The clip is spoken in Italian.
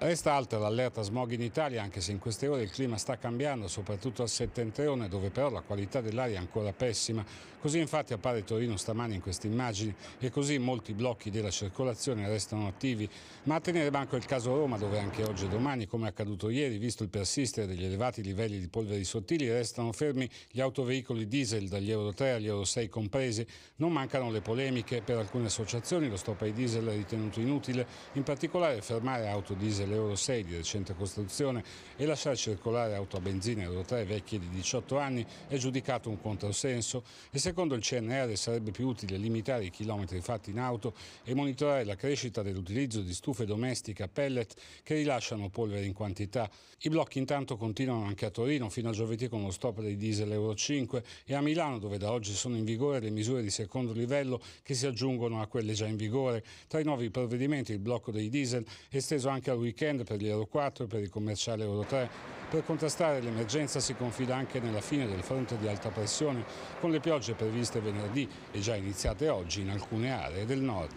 Resta alta l'allerta smog in Italia anche se in queste ore il clima sta cambiando, soprattutto al settentrione dove però la qualità dell'aria è ancora pessima. Così infatti appare Torino stamani in queste immagini e così molti blocchi della circolazione restano attivi. Ma a tenere banco è il caso Roma dove anche oggi e domani, come è accaduto ieri, visto il persistere degli elevati livelli di polveri sottili, restano fermi gli autoveicoli diesel dagli Euro 3 agli Euro 6 compresi. Non mancano le polemiche, per alcune associazioni lo stop ai diesel è ritenuto inutile, in particolare fermare auto diesel dell'Euro 6 di recente costruzione e lasciare circolare auto a benzina Euro 3 vecchie di 18 anni è giudicato un controsenso e secondo il CNR sarebbe più utile limitare i chilometri fatti in auto e monitorare la crescita dell'utilizzo di stufe domestiche a pellet che rilasciano polvere in quantità. I blocchi intanto continuano anche a Torino fino a giovedì con lo stop dei diesel Euro 5 e a Milano dove da oggi sono in vigore le misure di secondo livello che si aggiungono a quelle già in vigore. Tra i nuovi provvedimenti il blocco dei diesel è esteso anche al weekend weekend per gli Euro 4 e per il commerciale Euro 3. Per contrastare l'emergenza si confida anche nella fine del fronte di alta pressione con le piogge previste venerdì e già iniziate oggi in alcune aree del nord.